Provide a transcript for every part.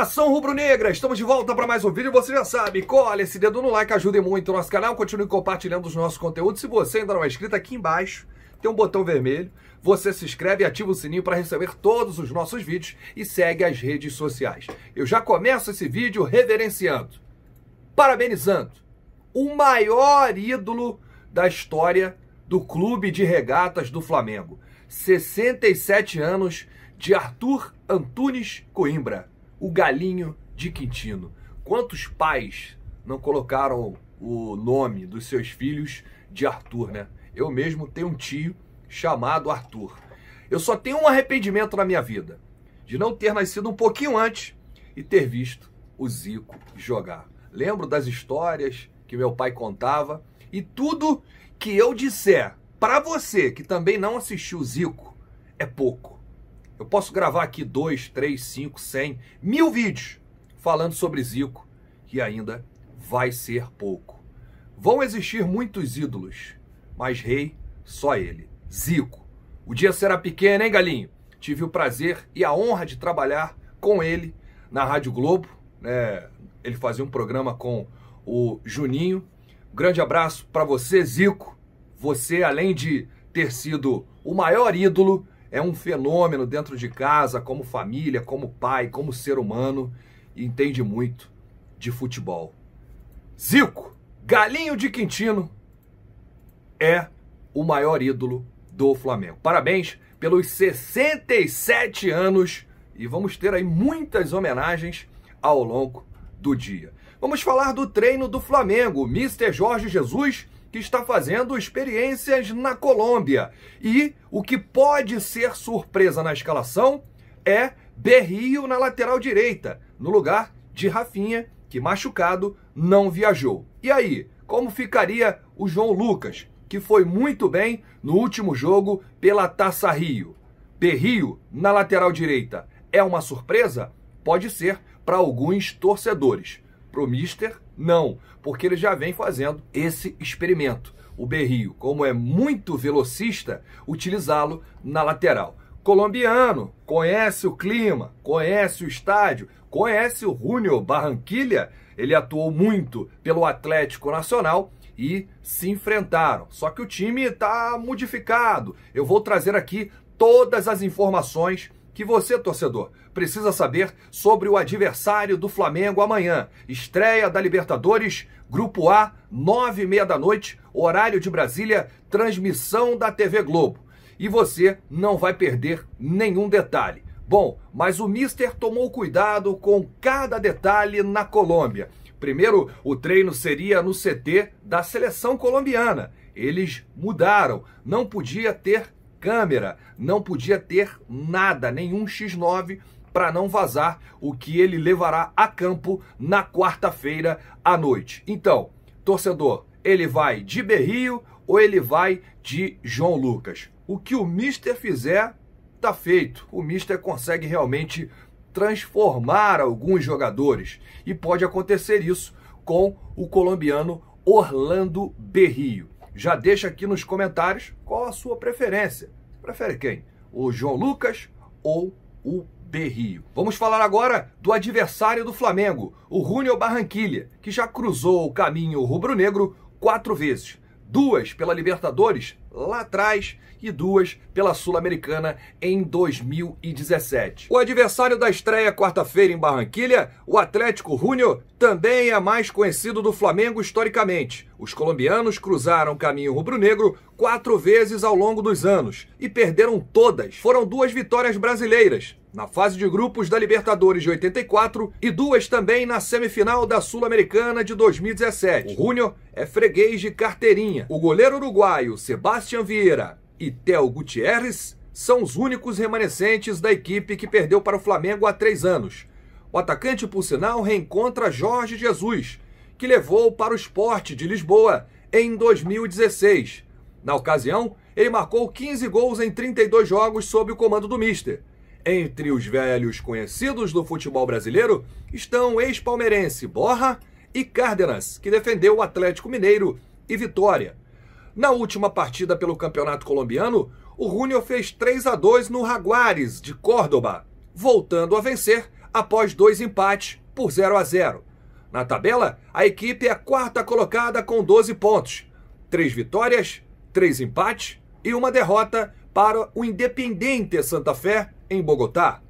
nação rubro-negra! Estamos de volta para mais um vídeo. Você já sabe, colhe esse dedo no like, ajude muito o nosso canal. Continue compartilhando os nossos conteúdos. Se você ainda não é inscrito, aqui embaixo tem um botão vermelho. Você se inscreve e ativa o sininho para receber todos os nossos vídeos e segue as redes sociais. Eu já começo esse vídeo reverenciando, parabenizando o maior ídolo da história do Clube de Regatas do Flamengo. 67 anos de Arthur Antunes Coimbra o galinho de Quintino. Quantos pais não colocaram o nome dos seus filhos de Arthur, né? Eu mesmo tenho um tio chamado Arthur. Eu só tenho um arrependimento na minha vida de não ter nascido um pouquinho antes e ter visto o Zico jogar. Lembro das histórias que meu pai contava e tudo que eu disser para você que também não assistiu o Zico é pouco. Eu posso gravar aqui 2, 3, 5, 100, mil vídeos falando sobre Zico, que ainda vai ser pouco. Vão existir muitos ídolos, mas rei, só ele, Zico. O dia será pequeno, hein, galinho? Tive o prazer e a honra de trabalhar com ele na Rádio Globo. Né? Ele fazia um programa com o Juninho. grande abraço para você, Zico. Você, além de ter sido o maior ídolo é um fenômeno dentro de casa, como família, como pai, como ser humano, e entende muito de futebol. Zico, Galinho de Quintino, é o maior ídolo do Flamengo. Parabéns pelos 67 anos e vamos ter aí muitas homenagens ao longo do dia. Vamos falar do treino do Flamengo. Mister Mr. Jorge Jesus que está fazendo experiências na Colômbia. E o que pode ser surpresa na escalação é Berrio na lateral direita, no lugar de Rafinha, que machucado não viajou. E aí, como ficaria o João Lucas, que foi muito bem no último jogo pela Taça Rio? Berrio na lateral direita é uma surpresa? Pode ser para alguns torcedores. Pro Mister, não, porque ele já vem fazendo esse experimento. O Berrio, como é muito velocista, utilizá-lo na lateral. Colombiano, conhece o clima, conhece o estádio, conhece o Rúnio. Barranquilha, ele atuou muito pelo Atlético Nacional e se enfrentaram. Só que o time está modificado. Eu vou trazer aqui todas as informações que você, torcedor, precisa saber sobre o adversário do Flamengo amanhã. Estreia da Libertadores, Grupo A, nove e meia da noite, horário de Brasília, transmissão da TV Globo. E você não vai perder nenhum detalhe. Bom, mas o Mister tomou cuidado com cada detalhe na Colômbia. Primeiro, o treino seria no CT da seleção colombiana. Eles mudaram, não podia ter câmera não podia ter nada, nenhum X9 para não vazar o que ele levará a campo na quarta-feira à noite. Então, torcedor, ele vai de Berrio ou ele vai de João Lucas? O que o Mister fizer, tá feito. O Mister consegue realmente transformar alguns jogadores e pode acontecer isso com o colombiano Orlando Berrio. Já deixa aqui nos comentários qual a sua preferência. Prefere quem? O João Lucas ou o Berrio? Vamos falar agora do adversário do Flamengo, o Rúnio Barranquilha, que já cruzou o caminho rubro-negro quatro vezes duas pela Libertadores lá atrás e duas pela Sul-Americana em 2017. O adversário da estreia quarta-feira em Barranquilha, o Atlético Júnior, também é mais conhecido do Flamengo historicamente. Os colombianos cruzaram o caminho rubro-negro quatro vezes ao longo dos anos e perderam todas. Foram duas vitórias brasileiras, na fase de grupos da Libertadores de 84 e duas também na semifinal da Sul-Americana de 2017. O Júnior é freguês de carteirinha. O goleiro uruguaio Sebastian Vieira e Theo Gutierrez são os únicos remanescentes da equipe que perdeu para o Flamengo há três anos. O atacante, por sinal, reencontra Jorge Jesus, que levou para o esporte de Lisboa em 2016. Na ocasião, ele marcou 15 gols em 32 jogos sob o comando do Mister. Entre os velhos conhecidos do futebol brasileiro estão o ex-palmeirense Borra e Cárdenas, que defendeu o Atlético Mineiro e Vitória. Na última partida pelo Campeonato Colombiano, o Rúnior fez 3 a 2 no Jaguares de Córdoba, voltando a vencer após dois empates por 0 a 0. Na tabela, a equipe é a quarta colocada com 12 pontos, três vitórias, três empates e uma derrota para o Independente Santa Fé, em Bogotá.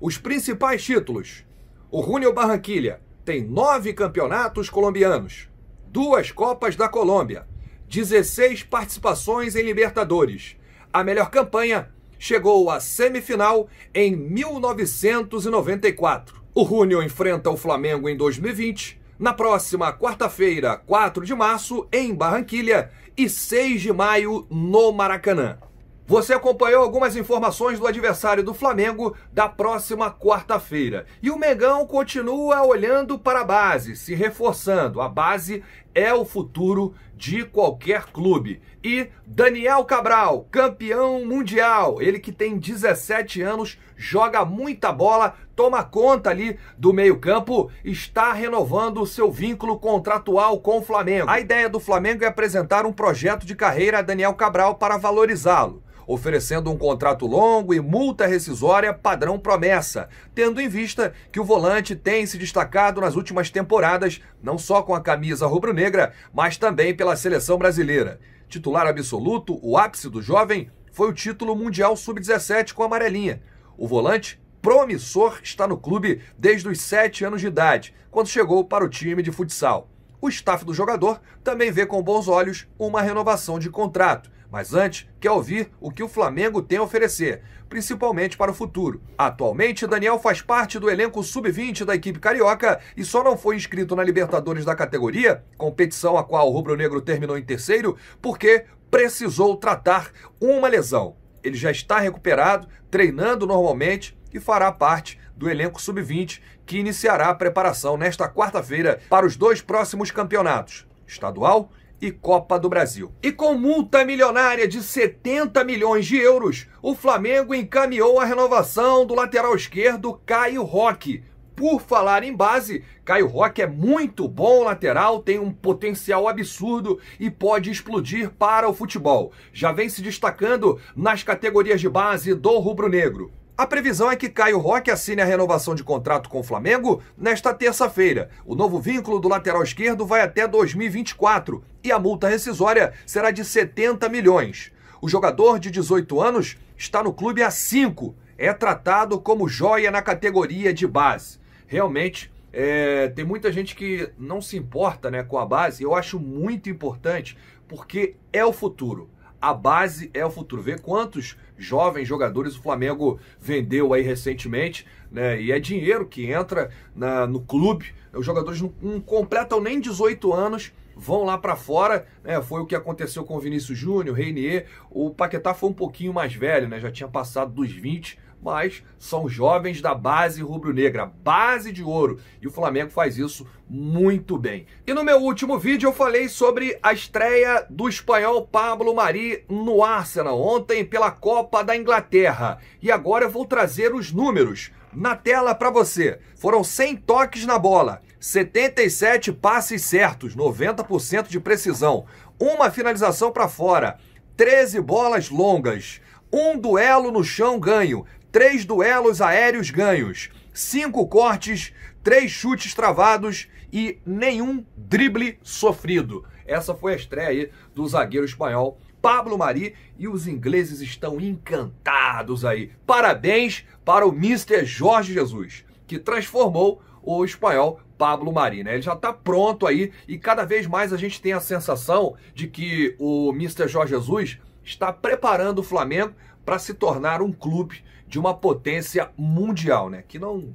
Os principais títulos: o Júnior Barranquilha tem nove campeonatos colombianos, duas Copas da Colômbia, 16 participações em Libertadores. A melhor campanha chegou à semifinal em 1994. O Júnior enfrenta o Flamengo em 2020, na próxima quarta-feira, 4 de março, em Barranquilha, e 6 de maio, no Maracanã. Você acompanhou algumas informações do adversário do Flamengo da próxima quarta-feira. E o Mengão continua olhando para a base, se reforçando. A base é o futuro de qualquer clube. E Daniel Cabral, campeão mundial, ele que tem 17 anos, joga muita bola, toma conta ali do meio-campo, está renovando o seu vínculo contratual com o Flamengo. A ideia do Flamengo é apresentar um projeto de carreira a Daniel Cabral para valorizá-lo oferecendo um contrato longo e multa rescisória padrão promessa, tendo em vista que o volante tem se destacado nas últimas temporadas, não só com a camisa rubro-negra, mas também pela seleção brasileira. Titular absoluto, o ápice do jovem foi o título mundial sub-17 com a amarelinha. O volante promissor está no clube desde os 7 anos de idade, quando chegou para o time de futsal. O staff do jogador também vê com bons olhos uma renovação de contrato, mas antes quer ouvir o que o Flamengo tem a oferecer, principalmente para o futuro. Atualmente, Daniel faz parte do elenco sub-20 da equipe carioca e só não foi inscrito na Libertadores da categoria, competição a qual o rubro-negro terminou em terceiro, porque precisou tratar uma lesão ele já está recuperado, treinando normalmente e fará parte do elenco sub-20 que iniciará a preparação nesta quarta-feira para os dois próximos campeonatos, estadual e Copa do Brasil. E com multa milionária de 70 milhões de euros, o Flamengo encaminhou a renovação do lateral esquerdo Caio Roque por falar em base, Caio Roque é muito bom lateral, tem um potencial absurdo e pode explodir para o futebol. Já vem se destacando nas categorias de base do Rubro Negro. A previsão é que Caio Roque assine a renovação de contrato com o Flamengo nesta terça-feira. O novo vínculo do lateral esquerdo vai até 2024 e a multa rescisória será de 70 milhões. O jogador de 18 anos está no clube há 5, é tratado como joia na categoria de base realmente é, tem muita gente que não se importa né, com a base, eu acho muito importante, porque é o futuro. A base é o futuro. Vê quantos jovens jogadores o Flamengo vendeu aí recentemente, né? E é dinheiro que entra na, no clube. Os jogadores não, não completam nem 18 anos vão lá para fora, né? Foi o que aconteceu com o Vinícius Júnior, Reinier, o Paquetá foi um pouquinho mais velho, né? Já tinha passado dos 20, mas são jovens da base rubro-negra, base de ouro, e o Flamengo faz isso muito bem. E no meu último vídeo eu falei sobre a estreia do espanhol Pablo Mari no Arsenal ontem pela Copa da Inglaterra. E agora eu vou trazer os números na tela para você. Foram 100 toques na bola, 77 passes certos, 90% de precisão, uma finalização para fora, 13 bolas longas, um duelo no chão ganho, três duelos aéreos ganhos, cinco cortes, três chutes travados e nenhum drible sofrido. Essa foi a estreia aí do zagueiro espanhol Pablo Mari e os ingleses estão encantados aí. Parabéns para o Mr. Jorge Jesus, que transformou o espanhol Pablo Mari, né? Ele já está pronto aí e cada vez mais a gente tem a sensação de que o Mr. Jorge Jesus está preparando o Flamengo para se tornar um clube de uma potência mundial, né? Que não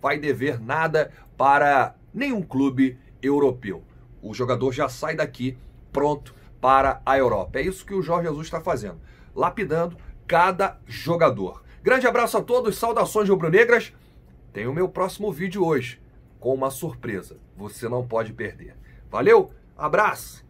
vai dever nada para nenhum clube europeu. O jogador já sai daqui pronto para a Europa. É isso que o Jorge Jesus está fazendo, lapidando cada jogador. Grande abraço a todos, saudações rubro-negras. Tem o meu próximo vídeo hoje com uma surpresa. Você não pode perder. Valeu, abraço!